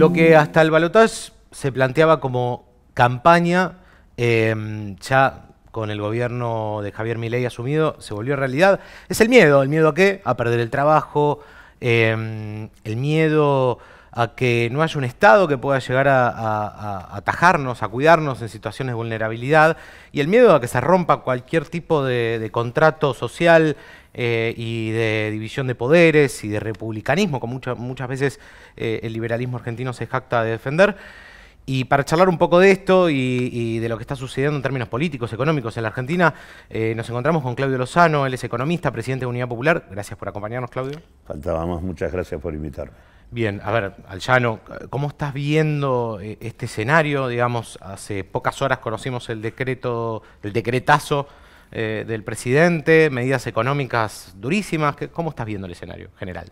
Lo que hasta el balotaje se planteaba como campaña, em, ya con el gobierno de Javier Milei asumido, se volvió realidad. Es el miedo, el miedo a qué? A perder el trabajo, em, el miedo a que no haya un Estado que pueda llegar a, atajarnos, a cuidarnos en situaciones de vulnerabilidad, y el miedo a que se rompa cualquier tipo de contrato social eh, y de división de poderes y de republicanismo, como muchas veces eh, el liberalismo argentino se jacta de defender. Y para charlar un poco de esto y, de lo que está sucediendo en términos políticos, económicos en la Argentina, eh, nos encontramos con Claudio Lozano, él es economista, presidente de Unidad Popular. Gracias por acompañarnos, Claudio. Faltábamos, muchas gracias por invitarme. Bien, a ver, Llano, ¿cómo estás viendo este escenario? Digamos, hace pocas horas conocimos el decreto, el decretazo eh, del presidente, medidas económicas durísimas. ¿Cómo estás viendo el escenario general?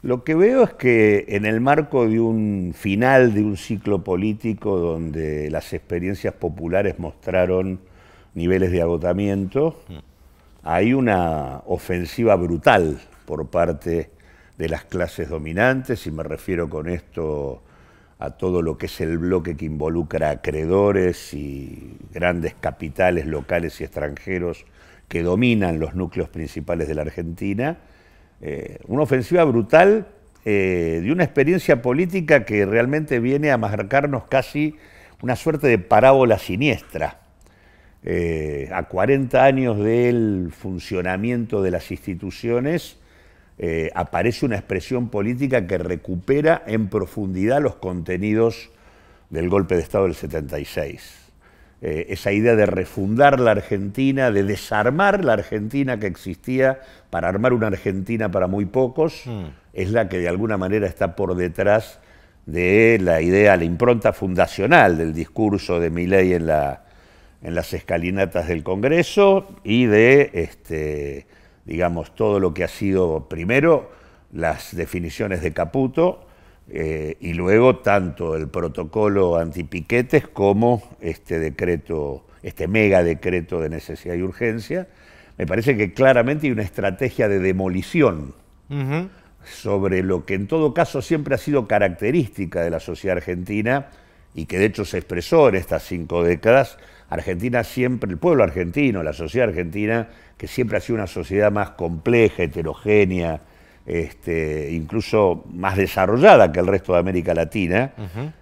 Lo que veo es que en el marco de un final de un ciclo político donde las experiencias populares mostraron niveles de agotamiento, mm. hay una ofensiva brutal por parte de las clases dominantes, y me refiero con esto a todo lo que es el bloque que involucra acreedores y grandes capitales locales y extranjeros que dominan los núcleos principales de la Argentina. Eh, una ofensiva brutal eh, de una experiencia política que realmente viene a marcarnos casi una suerte de parábola siniestra. Eh, a 40 años del funcionamiento de las instituciones, eh, aparece una expresión política que recupera en profundidad los contenidos del golpe de Estado del 76. Eh, esa idea de refundar la Argentina, de desarmar la Argentina que existía para armar una Argentina para muy pocos, mm. es la que de alguna manera está por detrás de la idea, la impronta fundacional del discurso de Milley en, en las escalinatas del Congreso y de este, digamos, todo lo que ha sido primero las definiciones de Caputo eh, y luego tanto el protocolo antipiquetes como este decreto, este mega decreto de necesidad y urgencia. Me parece que claramente hay una estrategia de demolición sobre lo que en todo caso siempre ha sido característica de la sociedad argentina y que de hecho se expresó en estas cinco décadas, Argentina siempre, el pueblo argentino, la sociedad argentina, que siempre ha sido una sociedad más compleja, heterogénea, este, incluso más desarrollada que el resto de América Latina,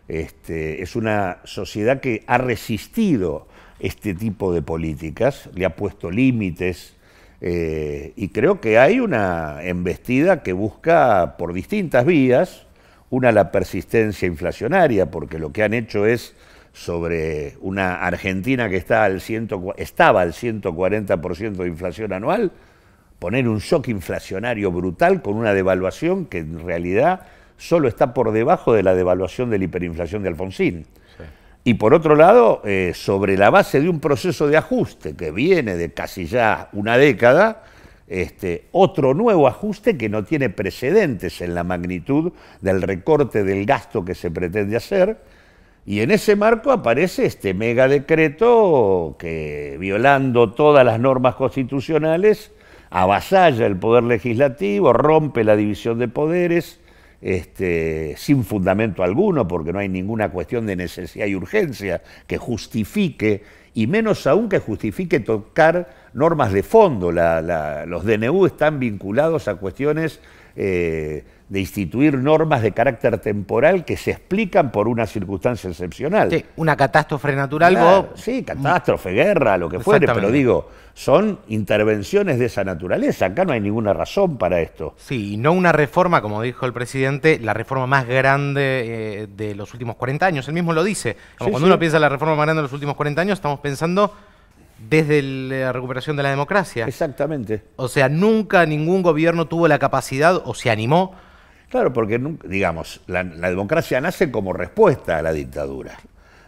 este, es una sociedad que ha resistido este tipo de políticas, le ha puesto límites. Eh, y creo que hay una embestida que busca por distintas vías, una la persistencia inflacionaria, porque lo que han hecho es sobre una Argentina que está al ciento, estaba al 140% de inflación anual, poner un shock inflacionario brutal con una devaluación que en realidad solo está por debajo de la devaluación de la hiperinflación de Alfonsín. Y por otro lado, eh, sobre la base de un proceso de ajuste que viene de casi ya una década, este, otro nuevo ajuste que no tiene precedentes en la magnitud del recorte del gasto que se pretende hacer, y en ese marco aparece este mega decreto que, violando todas las normas constitucionales, avasalla el poder legislativo, rompe la división de poderes, este, sin fundamento alguno, porque no hay ninguna cuestión de necesidad y urgencia que justifique, y menos aún que justifique tocar normas de fondo. los DNU están vinculados a cuestiones eh, de instituir normas de carácter temporal que se explican por una circunstancia excepcional. Sí, una catástrofe natural. Sí, catástrofe, guerra, lo que fuere, pero digo, son intervenciones de esa naturaleza. Acá no hay ninguna razón para esto. Sí, y no una reforma, como dijo el presidente, la reforma más grande eh, de los últimos 40 años. Él mismo lo dice. cuando uno piensa en la reforma más grande de los últimos 40 años, estamos pensando desde la eh, recuperación de la democracia. Exactamente. O sea, nunca ningún gobierno tuvo la capacidad o se animó Claro, porque, digamos, la, democracia nace como respuesta a la dictadura,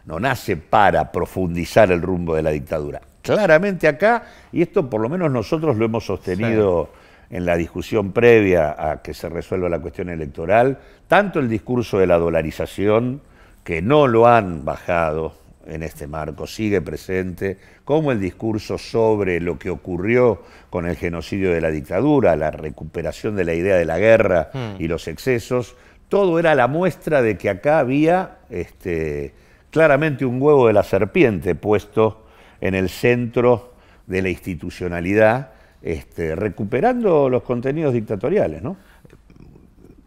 no nace para profundizar el rumbo de la dictadura. Claramente acá, y esto por lo menos nosotros lo hemos sostenido en la discusión previa a que se resuelva la cuestión electoral, tanto el discurso de la dolarización, que no lo han bajado, en este marco sigue presente, como el discurso sobre lo que ocurrió con el genocidio de la dictadura, la recuperación de la idea de la guerra hmm. y los excesos, todo era la muestra de que acá había este, claramente un huevo de la serpiente puesto en el centro de la institucionalidad, este, recuperando los contenidos dictatoriales, ¿no?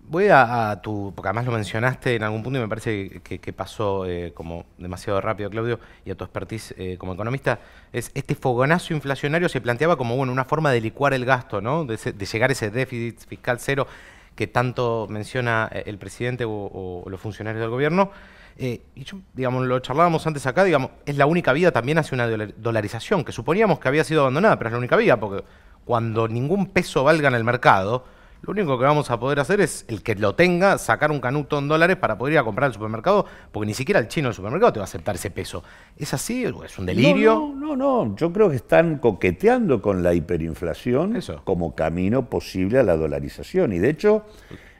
Voy a, tu, porque además lo mencionaste en algún punto y me parece que, pasó eh, como demasiado rápido, Claudio, y a tu expertise eh, como economista, es este fogonazo inflacionario se planteaba como bueno, una forma de licuar el gasto, ¿no? de, llegar a ese déficit fiscal cero que tanto menciona eh, el presidente o, los funcionarios del gobierno. y yo, digamos, lo charlábamos antes acá, digamos, es la única vía también hacia una dolarización, que suponíamos que había sido abandonada, pero es la única vía, porque cuando ningún peso valga en el mercado, lo único que vamos a poder hacer es, el que lo tenga, sacar un canuto en dólares para poder ir a comprar al supermercado, porque ni siquiera el chino del supermercado te va a aceptar ese peso. ¿Es así? ¿Es un delirio? No, no, no. Yo creo que están coqueteando con la hiperinflación como camino posible a la dolarización. Y de hecho,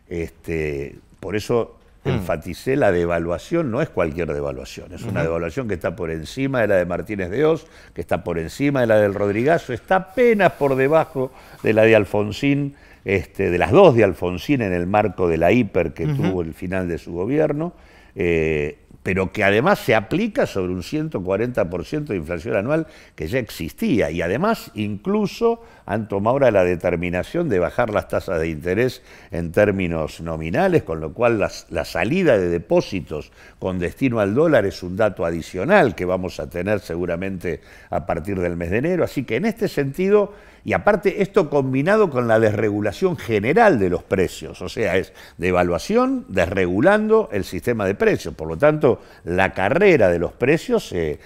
este, por eso mm. enfaticé la devaluación, no es cualquier devaluación, es una devaluación que está por encima de la de Martínez de Oz, que está por encima de la del Rodrigazo, está apenas por debajo de la de Alfonsín este, de las dos de Alfonsín en el marco de la hiper que tuvo el final de su gobierno, eh, pero que además se aplica sobre un 140% de inflación anual que ya existía. Y además incluso han tomado ahora la determinación de bajar las tasas de interés en términos nominales, con lo cual la salida de depósitos con destino al dólar es un dato adicional que vamos a tener seguramente a partir del mes de enero. Así que en este sentido y aparte, esto combinado con la desregulación general de los precios, o sea, es devaluación desregulando el sistema de precios. Por lo tanto, la carrera de los precios se,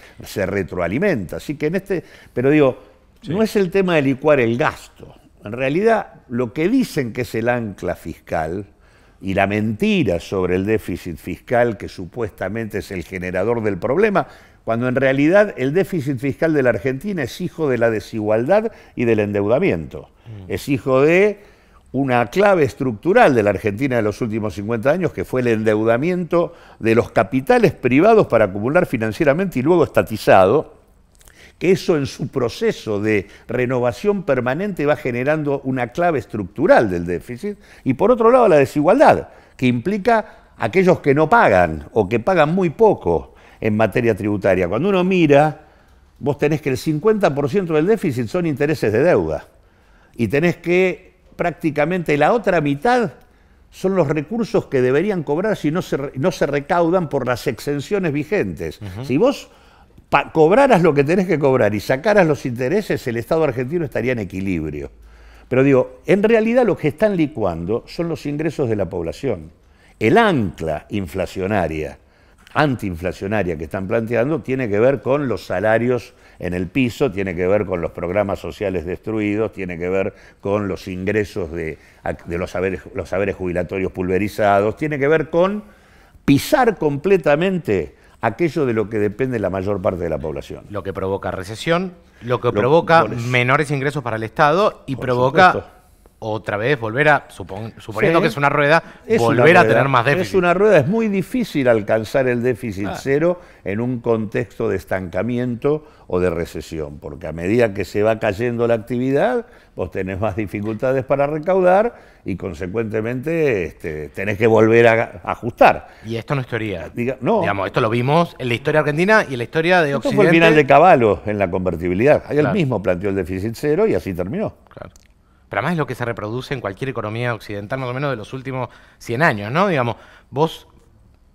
retroalimenta. Así que en este, pero digo, no es el tema de licuar el gasto. En realidad, lo que dicen que es el ancla fiscal, y la mentira sobre el déficit fiscal que supuestamente es el generador del problema cuando en realidad el déficit fiscal de la Argentina es hijo de la desigualdad y del endeudamiento. Mm. Es hijo de una clave estructural de la Argentina de los últimos 50 años, que fue el endeudamiento de los capitales privados para acumular financieramente y luego estatizado, que eso en su proceso de renovación permanente va generando una clave estructural del déficit, y por otro lado la desigualdad, que implica aquellos que no pagan o que pagan muy poco en materia tributaria. Cuando uno mira, vos tenés que el 50% del déficit son intereses de deuda y tenés que prácticamente la otra mitad son los recursos que deberían cobrar si no se, no se recaudan por las exenciones vigentes. Si vos cobraras lo que tenés que cobrar y sacaras los intereses, el Estado argentino estaría en equilibrio. Pero digo, en realidad lo que están licuando son los ingresos de la población. El ancla inflacionaria antiinflacionaria que están planteando tiene que ver con los salarios en el piso, tiene que ver con los programas sociales destruidos, tiene que ver con los ingresos de, los, saberes, los jubilatorios pulverizados, tiene que ver con pisar completamente aquello de lo que depende la mayor parte de la población. Lo que provoca recesión, lo que provoca menores ingresos para el Estado y provoca otra vez volver a, suponiendo que es una rueda, volver a tener más déficit. Es una rueda, es muy difícil alcanzar el déficit cero en un contexto de estancamiento o de recesión, porque a medida que se va cayendo la actividad, vos tenés más dificultades para recaudar y consecuentemente este, tenés que volver a, ajustar. Y esto no es teoría. no. Digamos, esto lo vimos en la historia argentina y en la historia de Occidente. el final de Caballo en la convertibilidad. Ahí el mismo planteó el déficit cero y así terminó. Claro pero además es lo que se reproduce en cualquier economía occidental más o menos de los últimos 100 años, ¿no? Digamos, vos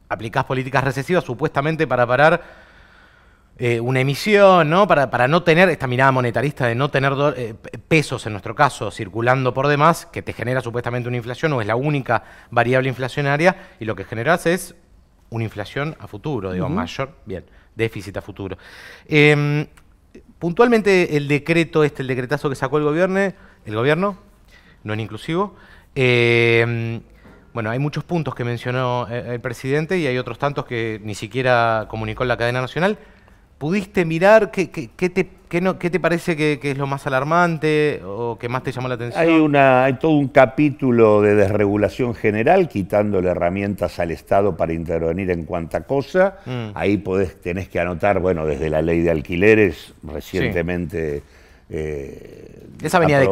aplicás políticas recesivas supuestamente para parar eh, una emisión, ¿no? Para, no tener esta mirada monetarista de no tener eh, pesos, en nuestro caso, circulando por demás, que te genera supuestamente una inflación o es la única variable inflacionaria, y lo que generas es una inflación a futuro, digo, mayor, bien, déficit a futuro. Em, puntualmente el decreto, este, el decretazo que sacó el gobierno, el gobierno, no en inclusivo. Em, bueno, hay muchos puntos que mencionó eh, el presidente y hay otros tantos que ni siquiera comunicó en la cadena nacional. ¿Pudiste mirar qué, qué, qué te, parece que, es lo más alarmante o que más te llamó la atención? Hay, una, hay todo un capítulo de desregulación general, quitándole herramientas al Estado para intervenir en cuanta cosa. Mm. Ahí podés, tenés que anotar, bueno, desde la ley de alquileres, recientemente... Eh, esa, venía de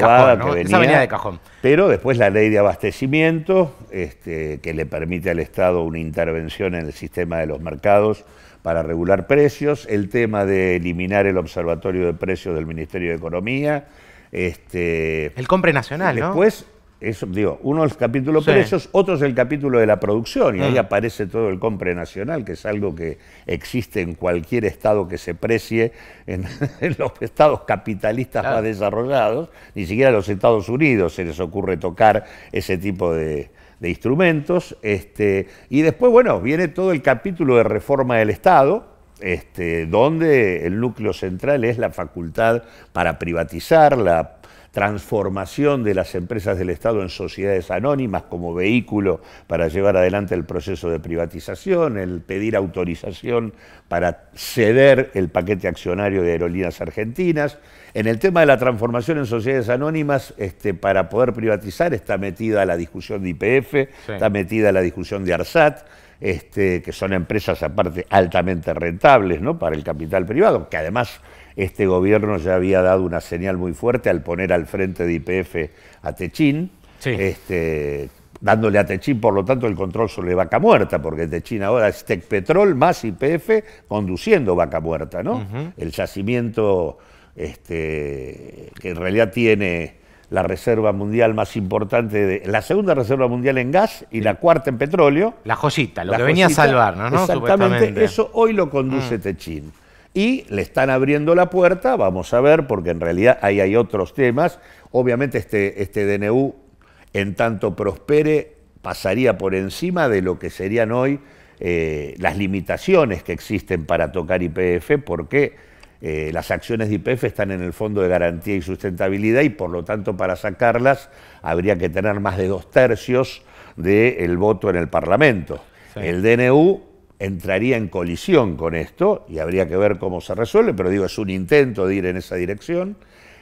cajón, Pero después la ley de abastecimiento, este, que le permite al Estado una intervención en el sistema de los mercados para regular precios, el tema de eliminar el observatorio de precios del Ministerio de Economía. Este, el compre nacional, ¿no? digo, uno es el capítulo precios, otro es el capítulo de la producción, y ahí mm. aparece todo el compre nacional, que es algo que existe en cualquier estado que se precie, en, los estados capitalistas más desarrollados, ni siquiera a los Estados Unidos se les ocurre tocar ese tipo de, instrumentos. Este, y después, bueno, viene todo el capítulo de reforma del Estado, este, donde el núcleo central es la facultad para privatizar, la transformación de las empresas del Estado en sociedades anónimas como vehículo para llevar adelante el proceso de privatización, el pedir autorización para ceder el paquete accionario de aerolíneas argentinas. En el tema de la transformación en sociedades anónimas, este, para poder privatizar está metida la discusión de IPF, está metida la discusión de ARSAT este, que son empresas aparte altamente rentables ¿no? para el capital privado, que además este gobierno ya había dado una señal muy fuerte al poner al frente de IPF a Techín, este, dándole a Techín, por lo tanto, el control sobre Vaca Muerta, porque Techín ahora es Tecpetrol más IPF conduciendo Vaca Muerta, ¿no? El yacimiento este, que en realidad tiene la reserva mundial más importante, de, la segunda reserva mundial en gas y la cuarta en petróleo. La josita lo que venía a salvarnos, ¿no? Exactamente, eso hoy lo conduce mm. Techín. Y le están abriendo la puerta, vamos a ver, porque en realidad ahí hay otros temas. Obviamente este, este DNU, en tanto prospere, pasaría por encima de lo que serían hoy eh, las limitaciones que existen para tocar IPF, porque eh, las acciones de IPF están en el Fondo de Garantía y Sustentabilidad y por lo tanto para sacarlas habría que tener más de dos tercios del voto en el Parlamento. El DNU entraría en colisión con esto y habría que ver cómo se resuelve, pero digo, es un intento de ir en esa dirección.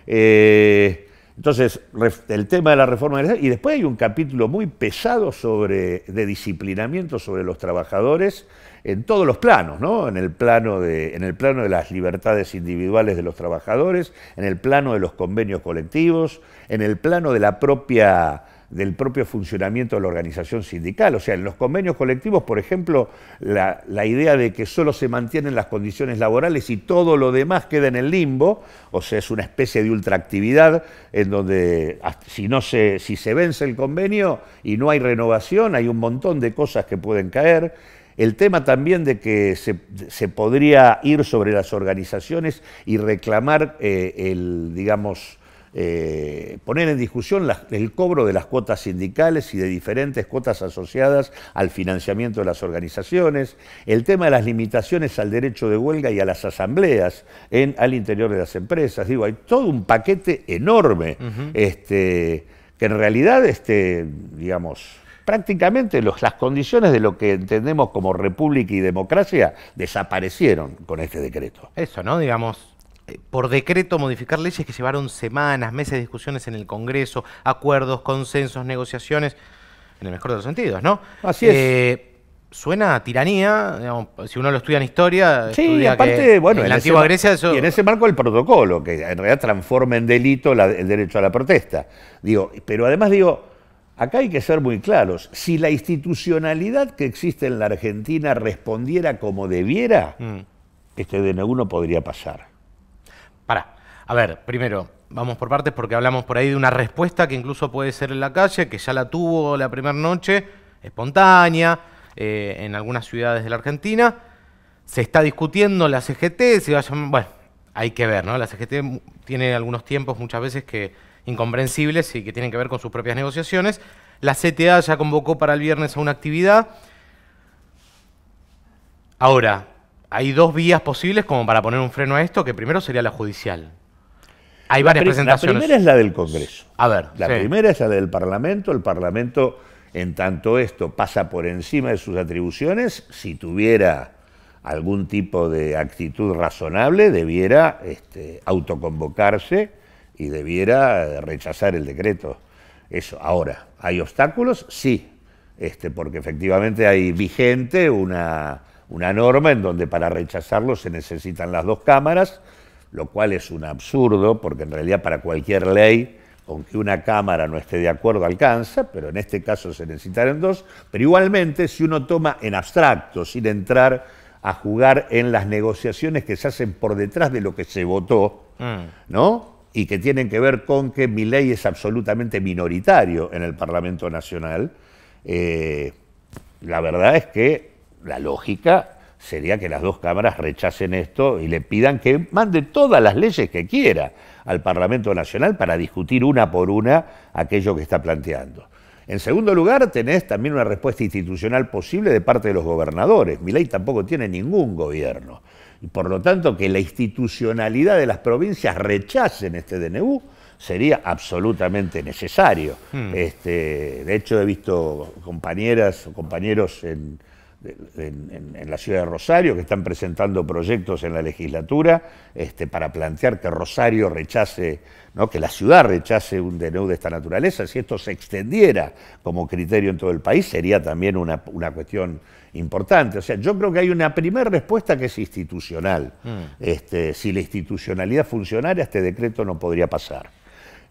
Eh, entonces, el tema de la reforma y después hay un capítulo muy pesado sobre, de disciplinamiento sobre los trabajadores en todos los planos, ¿no? En el, plano de, en el plano de las libertades individuales de los trabajadores, en el plano de los convenios colectivos, en el plano de la propia del propio funcionamiento de la organización sindical. O sea, en los convenios colectivos, por ejemplo, la, idea de que solo se mantienen las condiciones laborales y todo lo demás queda en el limbo, o sea, es una especie de ultraactividad en donde si, no si se vence el convenio y no hay renovación, hay un montón de cosas que pueden caer. El tema también de que se, podría ir sobre las organizaciones y reclamar eh, el, digamos, eh, poner en discusión el cobro de las cuotas sindicales y de diferentes cuotas asociadas al financiamiento de las organizaciones, el tema de las limitaciones al derecho de huelga y a las asambleas en, al interior de las empresas. Digo, hay todo un paquete enorme este, que en realidad, este, digamos, prácticamente las condiciones de lo que entendemos como república y democracia desaparecieron con este decreto. Eso, ¿no? Digamos, eh, por decreto modificar leyes que llevaron semanas, meses de discusiones en el Congreso, acuerdos, consensos, negociaciones, en el mejor de los sentidos, ¿no? Así es. Eh, suena tiranía, digamos, si uno lo estudia en historia. Sí, aparte, bueno, en, la antigua Grecia Y en ese marco el protocolo, que en realidad transforma en delito el derecho a la protesta. Digo, pero además digo, Acá hay que ser muy claros. Si la institucionalidad que existe en la Argentina respondiera como debiera, mm. este DNU no podría pasar. Para, a ver, primero, vamos por partes porque hablamos por ahí de una respuesta que incluso puede ser en la calle, que ya la tuvo la primera noche, espontánea, eh, en algunas ciudades de la Argentina. Se está discutiendo la CGT, bueno, hay que ver, ¿no? La CGT tiene algunos tiempos muchas veces que incomprensibles y que tienen que ver con sus propias negociaciones. La CTA ya convocó para el viernes a una actividad. Ahora, hay dos vías posibles como para poner un freno a esto, que primero sería la judicial. Hay varias presentaciones. La primera es la del Congreso. A ver. La primera es la del Parlamento. El Parlamento, en tanto esto pasa por encima de sus atribuciones, si tuviera algún tipo de actitud razonable, debiera este, autoconvocarse y debiera rechazar el decreto. Eso, ahora, ¿hay obstáculos? Sí, este, porque efectivamente hay vigente una, una norma en donde para rechazarlo se necesitan las dos cámaras, lo cual es un absurdo, porque en realidad para cualquier ley, con que una cámara no esté de acuerdo alcanza, pero en este caso se necesitarán dos, pero igualmente si uno toma en abstracto, sin entrar a jugar en las negociaciones que se hacen por detrás de lo que se votó, mm. ¿no? y que tienen que ver con que mi ley es absolutamente minoritario en el Parlamento Nacional, eh, la verdad es que la lógica sería que las dos cámaras rechacen esto y le pidan que mande todas las leyes que quiera al Parlamento Nacional para discutir una por una aquello que está planteando. En segundo lugar, tenés también una respuesta institucional posible de parte de los gobernadores. Mi ley tampoco tiene ningún gobierno y por lo tanto que la institucionalidad de las provincias rechacen este DNU sería absolutamente necesario. Hmm. Este, de hecho, he visto compañeras o compañeros en, en, la ciudad de Rosario, que están presentando proyectos en la legislatura este, para plantear que Rosario rechace, ¿no? que la ciudad rechace un denudo de esta naturaleza. Si esto se extendiera como criterio en todo el país, sería también una, cuestión importante. O sea, yo creo que hay una primera respuesta que es institucional. Mm. Este, si la institucionalidad funcionara, este decreto no podría pasar.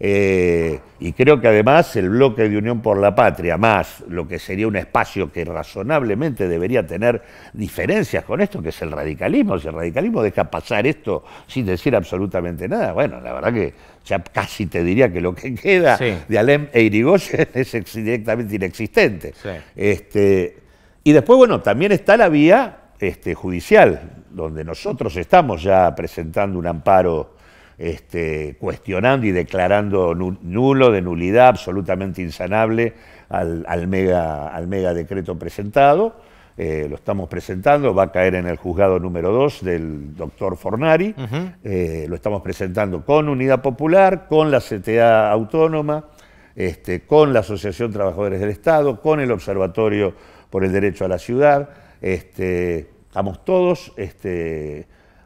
Eh, y creo que además el bloque de Unión por la Patria, más lo que sería un espacio que razonablemente debería tener diferencias con esto, que es el radicalismo. Si el radicalismo deja pasar esto sin decir absolutamente nada, bueno, la verdad que ya casi te diría que lo que queda de Alem e Irigoyen es directamente inexistente. Este, y después, bueno, también está la vía este, judicial, donde nosotros estamos ya presentando un amparo este, cuestionando y declarando nulo, de nulidad absolutamente insanable al, mega, al mega decreto presentado. Eh, lo estamos presentando, va a caer en el juzgado número 2 del doctor Fornari, eh, lo estamos presentando con Unidad Popular, con la CTA Autónoma, este, con la Asociación Trabajadores del Estado, con el Observatorio por el Derecho a la Ciudad, este, estamos todos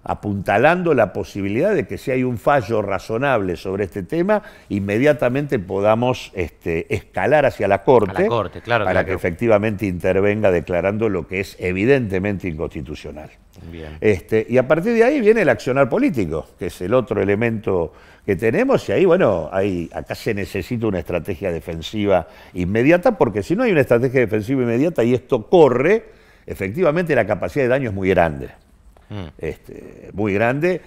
apuntalando la posibilidad de que si hay un fallo razonable sobre este tema, inmediatamente podamos este, escalar hacia la Corte, para que efectivamente intervenga declarando lo que es evidentemente inconstitucional. Este, y a partir de ahí viene el accionar político, que es el otro elemento que tenemos, y ahí, bueno, ahí, acá se necesita una estrategia defensiva inmediata, porque si no hay una estrategia defensiva inmediata y esto corre, efectivamente la capacidad de daño es muy grande. Mm. este, muy grande,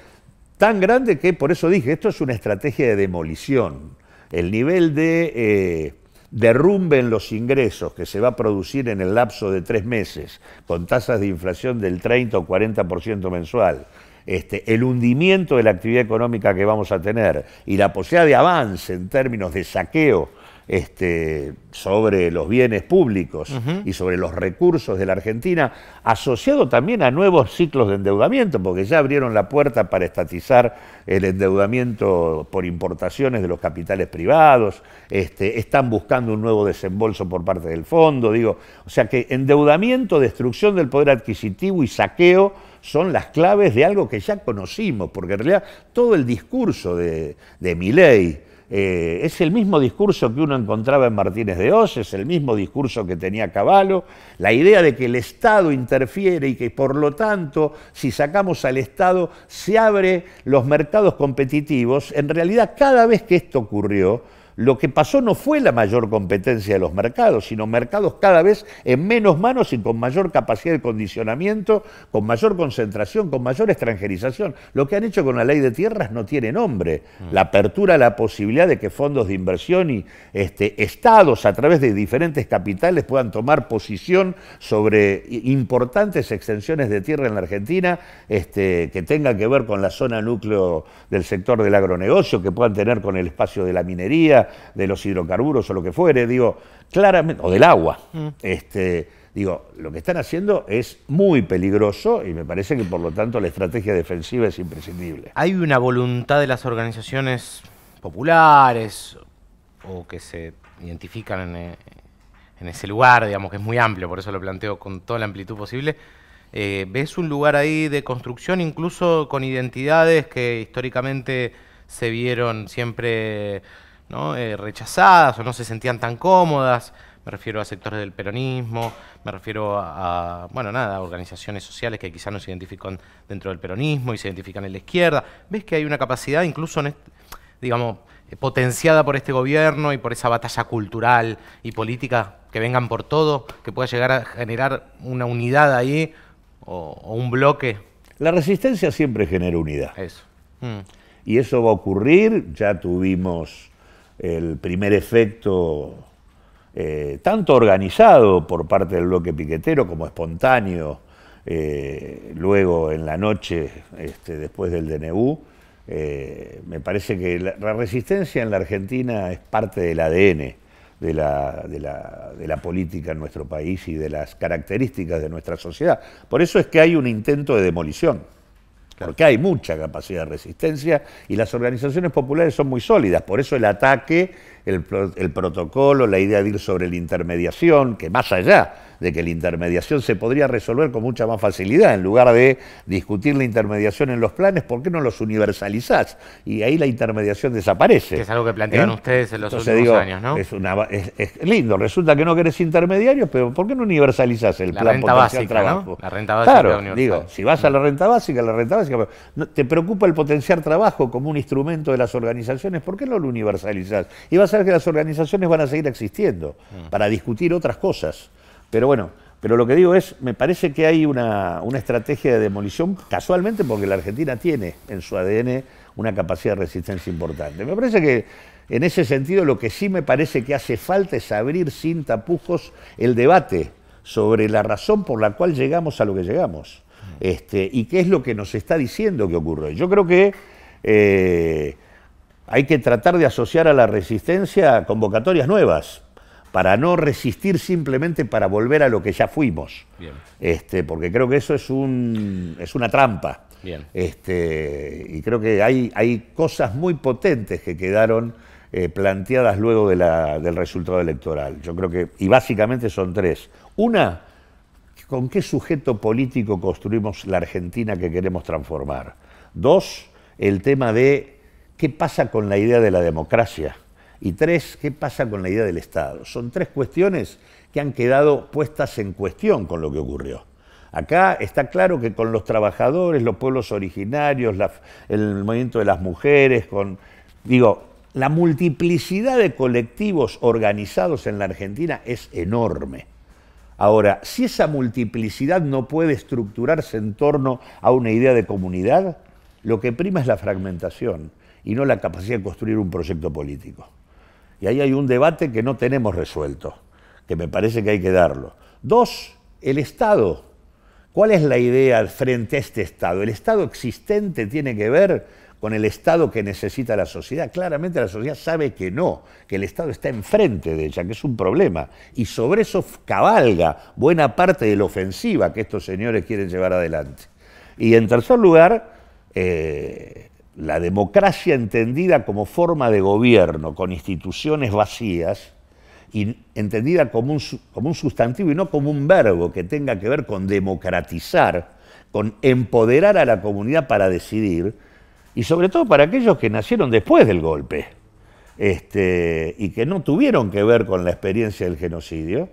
tan grande que por eso dije, esto es una estrategia de demolición. El nivel de eh, derrumbe en los ingresos que se va a producir en el lapso de tres meses, con tasas de inflación del 30 o 40% mensual, este, el hundimiento de la actividad económica que vamos a tener y la posibilidad de avance en términos de saqueo este, sobre los bienes públicos y sobre los recursos de la Argentina, asociado también a nuevos ciclos de endeudamiento, porque ya abrieron la puerta para estatizar el endeudamiento por importaciones de los capitales privados, este, están buscando un nuevo desembolso por parte del fondo, digo, o sea que endeudamiento, destrucción del poder adquisitivo y saqueo son las claves de algo que ya conocimos, porque en realidad todo el discurso de, de Miley, eh, es el mismo discurso que uno encontraba en Martínez de Oz, es el mismo discurso que tenía Caballo, la idea de que el Estado interfiere y que por lo tanto, si sacamos al Estado, se abren los mercados competitivos. En realidad, cada vez que esto ocurrió, lo que pasó no fue la mayor competencia de los mercados, sino mercados cada vez en menos manos y con mayor capacidad de condicionamiento, con mayor concentración, con mayor extranjerización. Lo que han hecho con la ley de tierras no tiene nombre. Mm. La apertura a la posibilidad de que fondos de inversión y este, estados a través de diferentes capitales puedan tomar posición sobre importantes extensiones de tierra en la Argentina este, que tengan que ver con la zona núcleo del sector del agronegocio, que puedan tener con el espacio de la minería, de los hidrocarburos o lo que fuere, digo, claramente, o del agua. Mm. Este, digo, lo que están haciendo es muy peligroso y me parece que por lo tanto la estrategia defensiva es imprescindible. Hay una voluntad de las organizaciones populares o que se identifican en, eh, ese lugar, digamos que es muy amplio, por eso lo planteo con toda la amplitud posible. Eh, ¿Ves un lugar ahí de construcción, incluso con identidades que históricamente se vieron siempre eh, rechazadas o no se sentían tan cómodas. Me refiero a sectores del peronismo, me refiero a, bueno, nada, organizaciones sociales que quizás no se identifican dentro del peronismo y se identifican en la izquierda. Ves que hay una capacidad, incluso, digamos, eh, potenciada por este gobierno y por esa batalla cultural y política que vengan por todo, que pueda llegar a generar una unidad ahí o, un bloque. La resistencia siempre genera unidad. Eso. Mm. Y eso va a ocurrir, ya tuvimos el primer efecto, eh, tanto organizado por parte del bloque piquetero como espontáneo, eh, luego en la noche, este, después del DNU, eh, me parece que la, resistencia en la Argentina es parte del ADN de la política en nuestro país y de las características de nuestra sociedad. Por eso es que hay un intento de demolición. Porque hay mucha capacidad de resistencia y las organizaciones populares son muy sólidas. Por eso el ataque el, protocolo, la idea de ir sobre la intermediación, que más allá de que la intermediación se podría resolver con mucha más facilidad, en lugar de discutir la intermediación en los planes, ¿por qué no los universalizás? Y ahí la intermediación desaparece. es algo que plantean ¿Eh? ustedes en los últimos años, ¿no? Es, lindo, resulta que no querés intermediarios, pero ¿por qué no universalizás el plan renta trabajo? La renta básica. Claro, digo, si vas a la renta básica, la renta básica, ¿te preocupa el potenciar trabajo como un instrumento de las organizaciones? ¿Por qué no lo universalizás? Y vas a que las organizaciones van a seguir existiendo mm. para discutir otras cosas. Pero bueno, pero lo que digo es, me parece que hay una, estrategia de demolición casualmente porque la Argentina tiene en su ADN una capacidad de resistencia importante. Me parece que en ese sentido lo que sí me parece que hace falta es abrir sin tapujos el debate sobre la razón por la cual llegamos a lo que llegamos mm. este, y qué es lo que nos está diciendo que ocurre. Yo creo que... Eh, hay que tratar de asociar a la resistencia a convocatorias nuevas, para no resistir simplemente para volver a lo que ya fuimos. Este, porque creo que eso es, un, es una trampa. Este, y creo que hay, hay cosas muy potentes que quedaron eh, planteadas luego del resultado electoral. Yo creo que, y básicamente son tres. Una, ¿con qué sujeto político construimos la Argentina que queremos transformar? Dos, el tema de ¿qué pasa con la idea de la democracia? Y tres, ¿qué pasa con la idea del Estado? Son tres cuestiones que han quedado puestas en cuestión con lo que ocurrió. Acá está claro que con los trabajadores, los pueblos originarios, el movimiento de las mujeres, con, digo, la multiplicidad de colectivos organizados en la Argentina es enorme. Ahora, si esa multiplicidad no puede estructurarse en torno a una idea de comunidad, lo que prima es la fragmentación y no la capacidad de construir un proyecto político. Y ahí hay un debate que no tenemos resuelto, que me parece que hay que darlo. Dos, el Estado. ¿Cuál es la idea frente a este Estado? ¿El Estado existente tiene que ver con el Estado que necesita la sociedad? Claramente la sociedad sabe que no, que el Estado está enfrente de ella, que es un problema. Y sobre eso cabalga buena parte de la ofensiva que estos señores quieren llevar adelante. Y en tercer lugar, eh, la democracia entendida como forma de gobierno con instituciones vacías y entendida como un, como un, sustantivo y no como un verbo que tenga que ver con democratizar, con empoderar a la comunidad para decidir, y sobre todo para aquellos que nacieron después del golpe este, y que no tuvieron que ver con la experiencia del genocidio,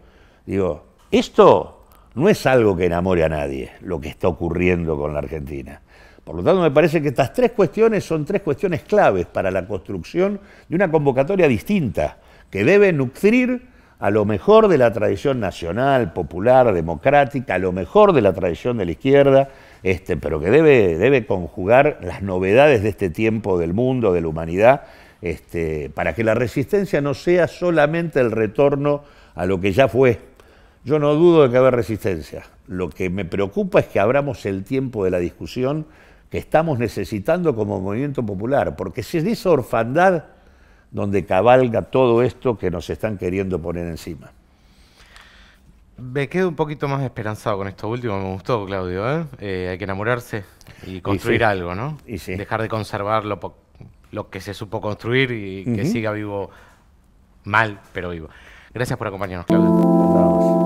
digo, esto no es algo que enamore a nadie, lo que está ocurriendo con la Argentina. Por lo tanto, me parece que estas tres cuestiones son tres cuestiones claves para la construcción de una convocatoria distinta, que debe nutrir a lo mejor de la tradición nacional, popular, democrática, a lo mejor de la tradición de la izquierda, este, pero que debe, debe conjugar las novedades de este tiempo, del mundo, de la humanidad, este, para que la resistencia no sea solamente el retorno a lo que ya fue. Yo no dudo de que haya resistencia. Lo que me preocupa es que abramos el tiempo de la discusión que estamos necesitando como movimiento popular, porque si es de esa orfandad donde cabalga todo esto que nos están queriendo poner encima. Me quedo un poquito más esperanzado con esto último, me gustó, Claudio. ¿eh? Eh, hay que enamorarse y construir algo, ¿no? Y Dejar de conservar lo, que se supo construir y que siga vivo mal, pero vivo. Gracias por acompañarnos, Claudio.